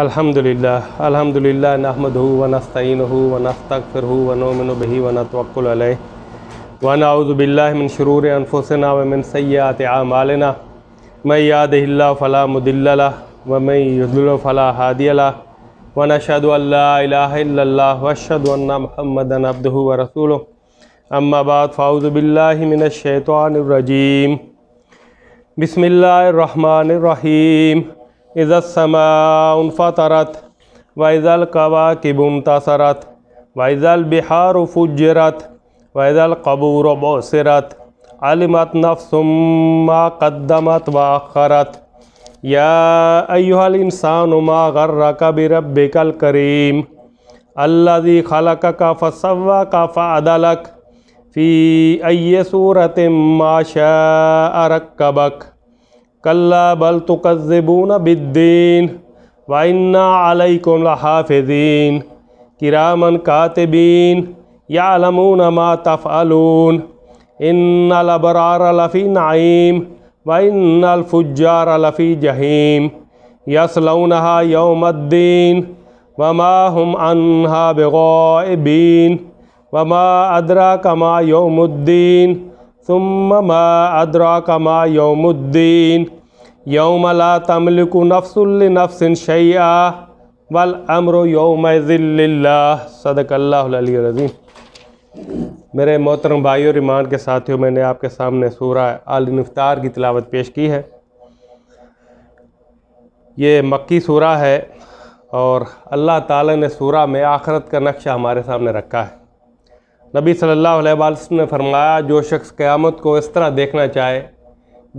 الحمد لله الحمد لله نحمده ونستعينه ونستغفره ونؤمن به ونتوكل عليه ونعوذ بالله من شرور أنفسنا ومن سيئات أعمالنا من يهده الله فلا مضل له ومن يضلل فلا هادي له ونشهد أن لا إله إلا الله وأشهد أن محمدا عبده ورسوله أما بعد فأعوذ بالله من الشيطان الرجيم بسم الله الرحمن الرحيم इज़समा उनफा तरत वाइज़ल कवा किबुमता सरत वाइज़ल बिहार फुजरत वाइज़ल कबूर बोसरत अलमत नफसुमा कदमत वरत या अयुहल इंसान उमा गर्र कबिरबिकल करीम अल्लाजी खलक का फसवा का फ़ादलक फ़ी अय सूरत माशा अरक कबक كلا بل تكذبون بالدين وإنا عليكم لحافظين كراما كاتبين يعلمون ما تفعلون إن الأبرار لفي نعيم وإن الفجار لفي جحيم يصلونها يوم الدين وما هم عنها بغائبين وما أدراك ما يوم الدين सुम अदरा कमा यौमुद्दीन यौमला तमलिकु नफसुल्ल नफसिन शैया वल अमरो यौम सदकल्लाजीम मेरे मोहतरम भाई और ईमान के साथियों मैंने आपके सामने सूरा अलनफ्तार की तिलावत पेश की है ये मक्की सूरा है और अल्लाह ताला ने सूरह में आखरत का नक्शा हमारे सामने रखा है नबी सल्लल्लाहु अलैहि वसल्लम ने फरमाया जो शख्स क़यामत को इस तरह देखना चाहे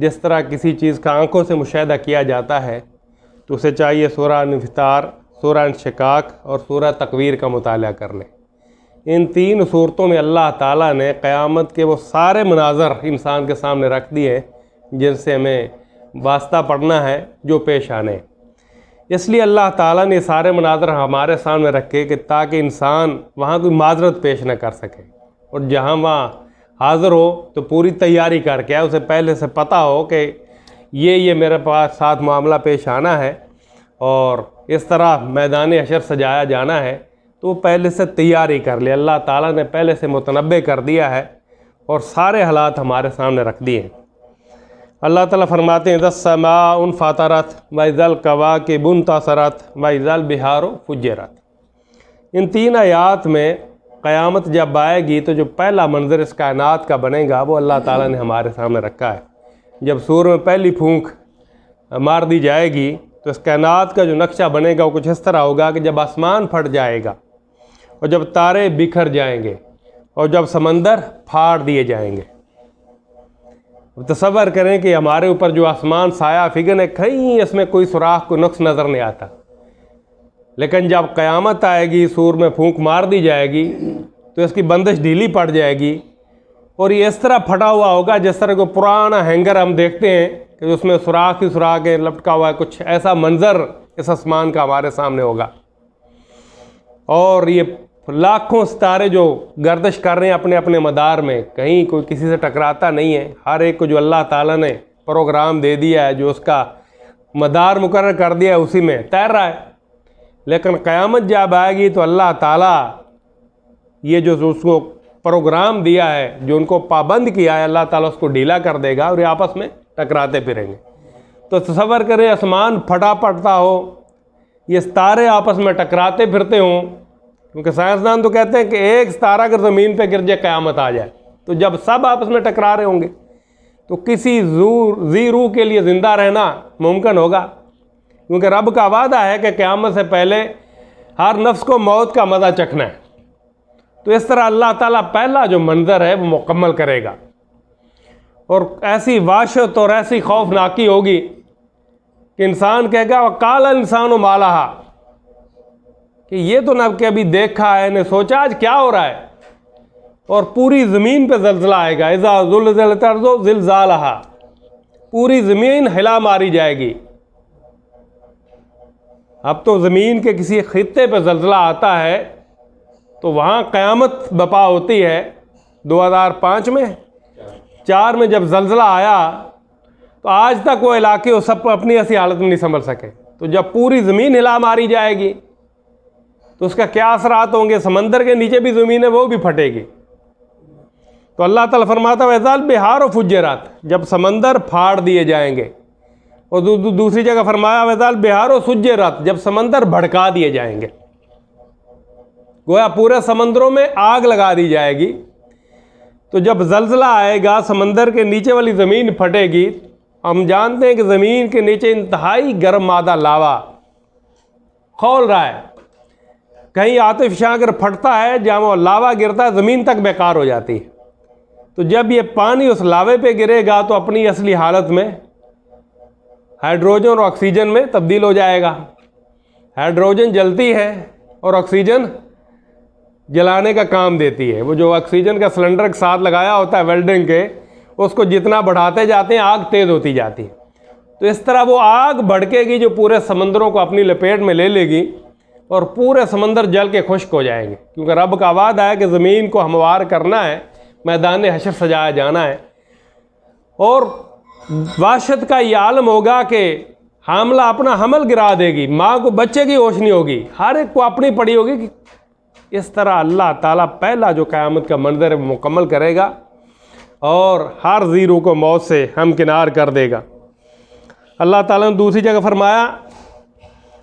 जिस तरह किसी चीज़ का आंखों से मुशाह किया जाता है तो उसे चाहिए शोरा नफतार शोरा शिकाक और सोरा तकवीर का मुताल कर लें इन तीन सूरतों में अल्लाह ताला ने क़यामत के वो सारे मनाजर इंसान के सामने रख दिए जिनसे हमें वास्ता पढ़ना है जो पेश आने इसलिए अल्लाह ताला ने सारे मनाजर हमारे सामने रखे कि ताकि इंसान वहाँ कोई माजरत पेश न कर सके और जहाँ वहाँ हाज़िर हो तो पूरी तैयारी करके आए उसे पहले से पता हो कि ये ये मेरे पास साथ मामला पेश आना है और इस तरह मैदान अशर सजाया जाना है तो पहले से तैयारी कर ले अल्लाह ताला ने पहले से मुतनबे कर दिया है और सारे हालात हमारे सामने रख दिए हैं अल्लाह ताला फरमाते हैं समा उन फातरत वज़ल कवा के बुन तासरत वज़ल बिहार फुजरत इन तीन आयात में क़यामत जब आएगी तो जो पहला मंजर इस कायनात का बनेगा वो अल्लाह ताला ने हमारे सामने रखा है जब सूर में पहली फूंक मार दी जाएगी तो इस कायनात का जो नक्शा बनेगा वो कुछ इस तरह होगा कि जब आसमान फट जाएगा और जब तारे बिखर जाएंगे और जब समंदर फाड़ दिए जाएंगे तस्वर करें कि हमारे ऊपर जो आसमान साया फिगन है कहीं इसमें कोई सुराख को नुक्स नज़र नहीं आता लेकिन जब क़यामत आएगी सूर में फूंक मार दी जाएगी तो इसकी बंदिश ढीली पड़ जाएगी और ये इस तरह फटा हुआ होगा जिस तरह को पुराना हैंगर हम देखते हैं कि उसमें सुराख ही सुराख है लपटका हुआ है कुछ ऐसा मंज़र इस आसमान का हमारे सामने होगा और ये लाखों सितारे जो गर्दश कर रहे हैं अपने अपने मदार में कहीं कोई किसी से टकराता नहीं है हर एक को जो अल्लाह ताला ने प्रोग्राम दे दिया है जो उसका मदार मुकर कर दिया है उसी में तैर रहा है लेकिन क़यामत जब आएगी तो अल्लाह ताला ये जो उसको प्रोग्राम दिया है जो उनको पाबंद किया है अल्लाह ताला उसको ढीला कर देगा और ये आपस में टकराते फिरेंगे तो तस्वर करें आसमान फटा फटता हो ये सितारे आपस में टकराते फिरते हों क्योंकि साइंसदान तो कहते हैं कि एक सितारा अगर ज़मीन पर गिर जाए क़्यामत आ जाए तो जब सब आपस में टकरा रहे होंगे तो किसी जू जी रू के लिए ज़िंदा रहना मुमकिन होगा क्योंकि रब का वादा है कि क़्यामत से पहले हर नफ्स को मौत का मज़ा चखना है तो इस तरह अल्लाह ताला पहला जो मंज़र है वो मुकम्मल करेगा और ऐसी वाशत और ऐसी खौफनाकी होगी कि इंसान कहेगा वह काला इंसान माला कि ये तो के अभी देखा है ने सोचा आज क्या हो रहा है और पूरी ज़मीन पे जलजला आएगा इज़ा जुलजल तर्जो जिलजाल पूरी ज़मीन हिला मारी जाएगी अब तो ज़मीन के किसी ख़त्े पर जल्जला आता है तो वहाँ क़्यामत बपा होती है 2005 में चार में जब जल्जला आया तो आज तक वो इलाके वो सब अपनी ऐसी हालत में नहीं संभल सके तो जब पूरी ज़मीन हिला मारी जाएगी तो उसका क्या असरात होंगे समंदर के नीचे भी ज़मीन है वो भी फटेगी तो अल्लाह ताला फरमाता वैजाल बिहार और फुजरात जब समंदर फाड़ दिए जाएंगे और दू, दू, दूसरी जगह फरमाया वाल बिहार और सुज्य रथ जब समंदर भड़का दिए जाएंगे गोया पूरे समंदरों में आग लगा दी जाएगी तो जब जलजला आएगा समंदर के नीचे वाली ज़मीन फटेगी हम जानते हैं कि ज़मीन के नीचे इंतहाई गर्म मादा लावा खोल रहा है कहीं आतिफ अगर फटता है जहाँ वो लावा गिरता है ज़मीन तक बेकार हो जाती है तो जब ये पानी उस लावे पे गिरेगा तो अपनी असली हालत में हाइड्रोजन और ऑक्सीजन में तब्दील हो जाएगा हाइड्रोजन जलती है और ऑक्सीजन जलाने का काम देती है वो जो ऑक्सीजन का सिलेंडर के साथ लगाया होता है वेल्डिंग के उसको जितना बढ़ाते जाते हैं आग तेज़ होती जाती है तो इस तरह वो आग भड़केगी जो पूरे समंदरों को अपनी लपेट में ले लेगी और पूरे समंदर जल के खुश्क हो जाएंगे क्योंकि रब का वादा आया कि ज़मीन को हमवार करना है मैदान हशर सजाया जाना है और वाशत का ये आलम होगा कि हामला अपना हमल गिरा देगी माँ को बच्चे की होश नहीं होगी हर एक को अपनी पड़ी होगी कि इस तरह अल्लाह ताला पहला जो क़्यामत का मंजर है मुकम्मल करेगा और हर ज़ीरो को मौत से हम किनार कर देगा अल्लाह ताला ने दूसरी जगह फरमाया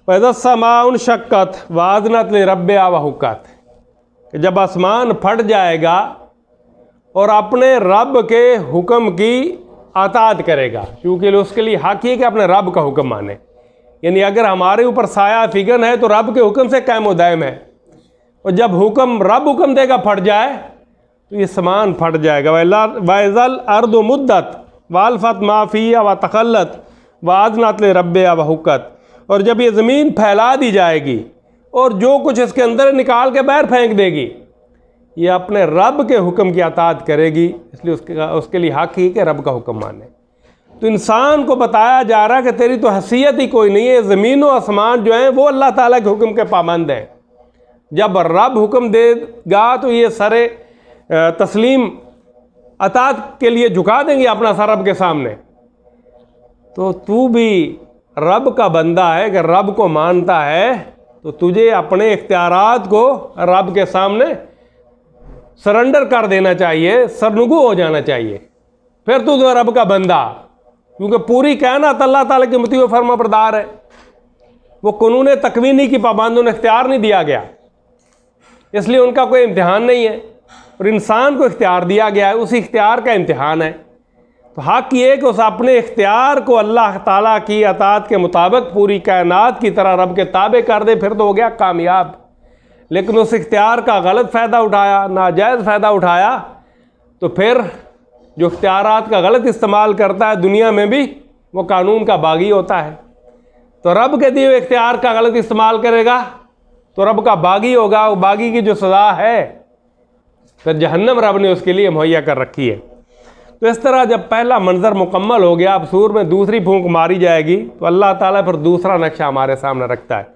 वैदसमाउन शक्कत वाजनत रब आवाहुकत कि जब आसमान फट जाएगा और अपने रब के हुक्म की आताद करेगा क्योंकि उसके लिए हक ये कि अपने रब का हुक्म माने यानी अगर हमारे ऊपर साया फिगन है तो रब के हुक्म से कैम उदायम है और जब हुक्म रब हुक्म देगा फट जाए तो ये सामान फट जाएगा वैजल अर्द मुद्दत वालफत माफ़िया व तखलत व आजनात रब व हुकत और जब ये ज़मीन फैला दी जाएगी और जो कुछ इसके अंदर निकाल के बाहर फेंक देगी ये अपने रब के हुक्म की अतात करेगी इसलिए उसके उसके लिए हक ही कि रब का हुक्म माने तो इंसान को बताया जा रहा है कि तेरी तो हसीियत ही कोई नहीं है ज़मीन और आसमान जो हैं वो अल्लाह ताला के हुक्म के पाबंद हैं जब रब हुक्म देगा तो ये सारे तस्लीम अतात के लिए झुका देंगे अपना सा रब के सामने तो तू भी रब का बंदा है कि रब को मानता है तो तुझे अपने इख्तियार को रब के सामने सरेंडर कर देना चाहिए सरनुगु हो जाना चाहिए फिर तू तो रब का बंदा क्योंकि पूरी कहना अल्लाह तला के मुतव फर्मा बरदार है वो कानून तकवीनी की पाबंद उन्हें इख्तियार नहीं दिया गया इसलिए उनका कोई इम्तहान नहीं है और इंसान को इख्तियार दिया गया है उसी इख्तियार का इम्तहान है तो हक ये कि उस अपने इख्तियार को अल्लाह ताला की अतात के मुताबिक पूरी कायनात की तरह रब के ताबे कर दे फिर तो हो गया कामयाब लेकिन उस इख्तियार का गलत फ़ायदा उठाया नाजायज़ फ़ायदा उठाया तो फिर जो इख्तियार का गलत इस्तेमाल करता है दुनिया में भी वो कानून का बागी होता है तो रब के दिए इख्तियार का गलत इस्तेमाल करेगा तो रब का बागी होगा वो बागी की जो सज़ा है फिर जहन्नम रब ने उसके लिए मुहैया कर रखी है तो इस तरह जब पहला मंज़र मुकम्मल हो गया अब सूर में दूसरी फूंक मारी जाएगी तो अल्लाह ताला फिर दूसरा नक्शा हमारे सामने रखता है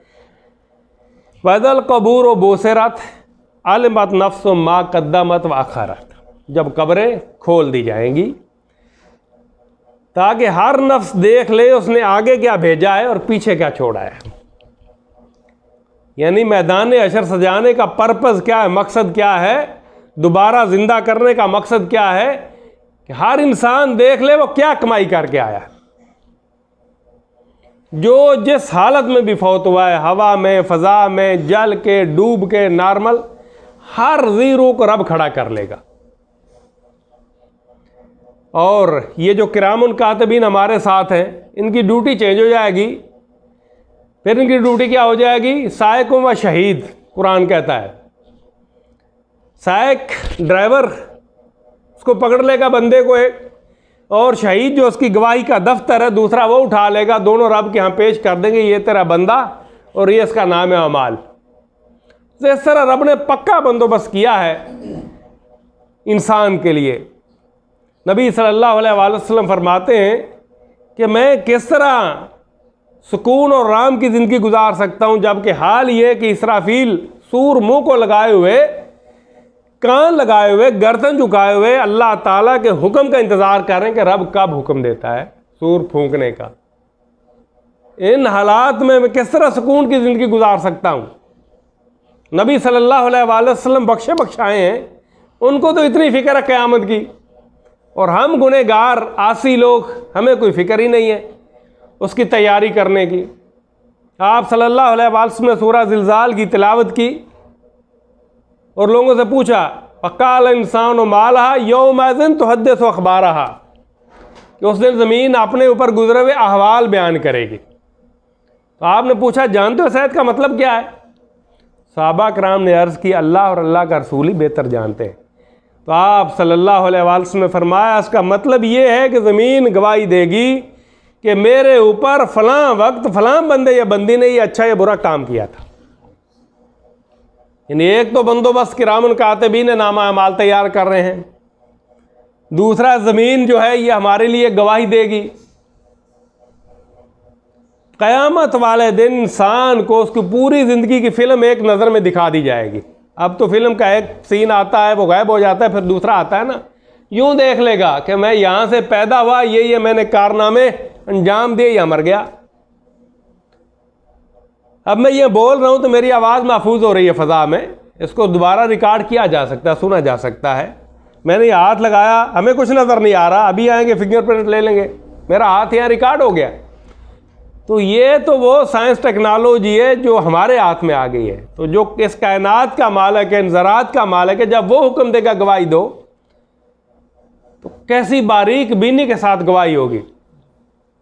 पैदल कबूर व बोसेरत अलमत नफ्स माँ कद्दमत व अखारत जब कब्रें खोल दी जाएंगी ताकि हर नफ्स देख ले उसने आगे क्या भेजा है और पीछे क्या छोड़ा है यानी मैदान अशर सजाने का पर्पज़ क्या है मकसद क्या है दोबारा ज़िंदा करने का मकसद क्या है कि हर इंसान देख ले वो क्या कमाई करके आया जो जिस हालत में भी फौत हुआ है हवा में फ़ज़ा में जल के डूब के नॉर्मल हर ज़ीरो को रब खड़ा कर लेगा और ये जो किराम कातबीन हमारे साथ हैं इनकी ड्यूटी चेंज हो जाएगी फिर इनकी ड्यूटी क्या हो जाएगी सायकों व शहीद कुरान कहता है सायक ड्राइवर उसको पकड़ लेगा बंदे को एक और शहीद जो उसकी गवाही का दफ्तर है दूसरा वो उठा लेगा दोनों रब के यहाँ पेश कर देंगे ये तेरा बंदा और ये इसका नाम है अमाल तो इस तरह रब ने पक्का बंदोबस्त किया है इंसान के लिए नबी सल्लल्लाहु अलैहि वसल्लम फरमाते हैं कि मैं किस तरह सुकून और राम की ज़िंदगी गुजार सकता हूँ जबकि हाल ये कि इसराफील सूर मुँह को लगाए हुए कान लगाए हुए गर्दन झुकाए हुए अल्लाह ताला के हुक्म का इंतज़ार कर रहे हैं कि रब कब हुक्म देता है सूर फूंकने का इन हालात में मैं किस तरह सुकून की ज़िंदगी गुजार सकता हूँ नबी सल्लल्लाहु अलैहि वसल्लम बख्शे बख्शाए हैं उनको तो इतनी फ़िक्र है क़्यामत की और हम गुनहगार आसी लोग हमें कोई फ़िक्र ही नहीं है उसकी तैयारी करने की आप सल्लल्लाहु अलैहि वसल्लम ने सूरह जिलज़ाल की तिलावत की और लोगों से पूछा पक्का इंसान माल रहा योम तो हद सो अखबार रहा कि उस दिन ज़मीन अपने ऊपर गुजरे हुए अहवाल बयान करेगी तो आपने पूछा जानते हो सैद का मतलब क्या है सहाबा कराम ने अर्ज़ की अल्लाह और अल्लाह का रसूल ही बेहतर जानते हैं तो आप सल्लल्लाहु अलैहि वसल्लम ने फरमाया इसका मतलब ये है कि ज़मीन गवाही देगी कि मेरे ऊपर फ़लाँ वक्त फ़लाँ बंदे या बंदी ने ये अच्छा या बुरा काम किया था यानी एक तो बंदोबस्त किरामन ने नामा माल तैयार कर रहे हैं दूसरा ज़मीन जो है ये हमारे लिए गवाही देगी क़यामत वाले दिन इंसान को उसकी पूरी ज़िंदगी की फ़िल्म एक नज़र में दिखा दी जाएगी अब तो फिल्म का एक सीन आता है वो गायब हो जाता है फिर दूसरा आता है ना यूं देख लेगा कि मैं यहाँ से पैदा हुआ ये ये मैंने कारनामे अंजाम दिए या मर गया अब मैं ये बोल रहा हूँ तो मेरी आवाज़ महफूज हो रही है फ़ज़ा में इसको दोबारा रिकॉर्ड किया जा सकता है सुना जा सकता है मैंने हाथ लगाया हमें कुछ नज़र नहीं आ रहा अभी आएंगे फिंगरप्रिंट ले लेंगे मेरा हाथ यहाँ रिकॉर्ड हो गया तो ये तो वो साइंस टेक्नोलॉजी है जो हमारे हाथ में आ गई है तो जो इस कायनात का मालक है ज़रात का मालक है जब वो हुक्म देगा गवाही दो तो कैसी बारीक बीनी के साथ गवाही होगी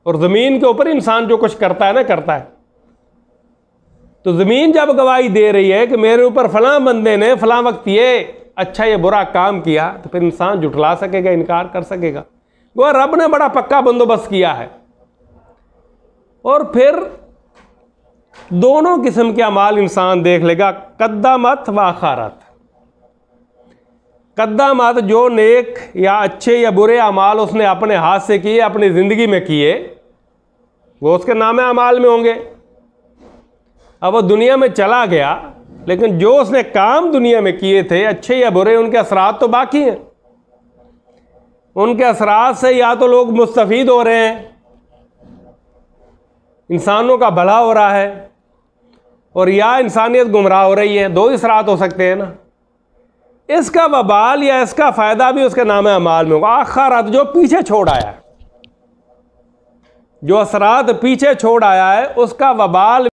और ज़मीन के ऊपर इंसान जो कुछ करता है ना करता है तो ज़मीन जब गवाही दे रही है कि मेरे ऊपर फलां बंदे ने फलां वक्त ये अच्छा ये बुरा काम किया तो फिर इंसान जुटला सकेगा इनकार कर सकेगा वो रब ने बड़ा पक्का बंदोबस्त किया है और फिर दोनों किस्म के अमाल इंसान देख लेगा कद्दामत व आखारत कद्दामत जो नेक या अच्छे या बुरे अमाल उसने अपने हाथ से किए अपनी ज़िंदगी में किए वो उसके नाम अमाल में होंगे अब वो दुनिया में चला गया लेकिन जो उसने काम दुनिया में किए थे अच्छे या बुरे उनके असरात तो बाकी हैं उनके असरात से या तो लोग मुस्तफ़ हो रहे हैं इंसानों का भला हो रहा है और या इंसानियत गुमराह हो रही है दो ही असरात हो सकते हैं ना इसका बबाल या इसका फ़ायदा भी उसके नाम अमाल में होगा आखिरत जो पीछे छोड़ आया है जो असरात पीछे छोड़ आया है उसका वबाल